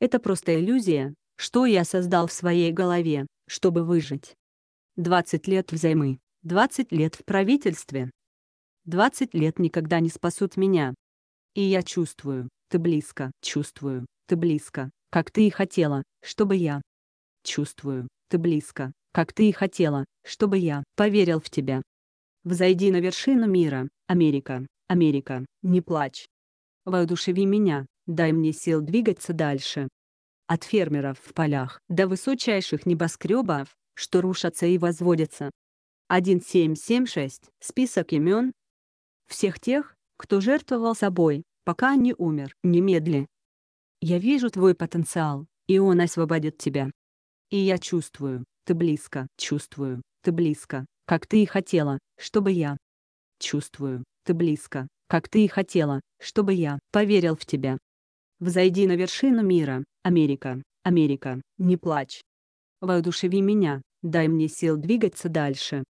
Это просто иллюзия, что я создал в своей голове, чтобы выжить. 20 лет взаймы, 20 лет в правительстве. 20 лет никогда не спасут меня. И я чувствую, ты близко, чувствую, ты близко, как ты и хотела, чтобы я. Чувствую, ты близко, как ты и хотела, чтобы я поверил в тебя. Взойди на вершину мира, Америка, Америка, не плачь. Воодушеви меня, дай мне сил двигаться дальше. От фермеров в полях до высочайших небоскребов, что рушатся и возводятся. 1776. Список имен. Всех тех, кто жертвовал собой, пока не умер, немедли. Я вижу твой потенциал, и он освободит тебя. И я чувствую, ты близко, чувствую, ты близко, как ты и хотела, чтобы я. Чувствую, ты близко, как ты и хотела, чтобы я поверил в тебя. Взойди на вершину мира, Америка, Америка, не плачь. Воодушеви меня, дай мне сил двигаться дальше,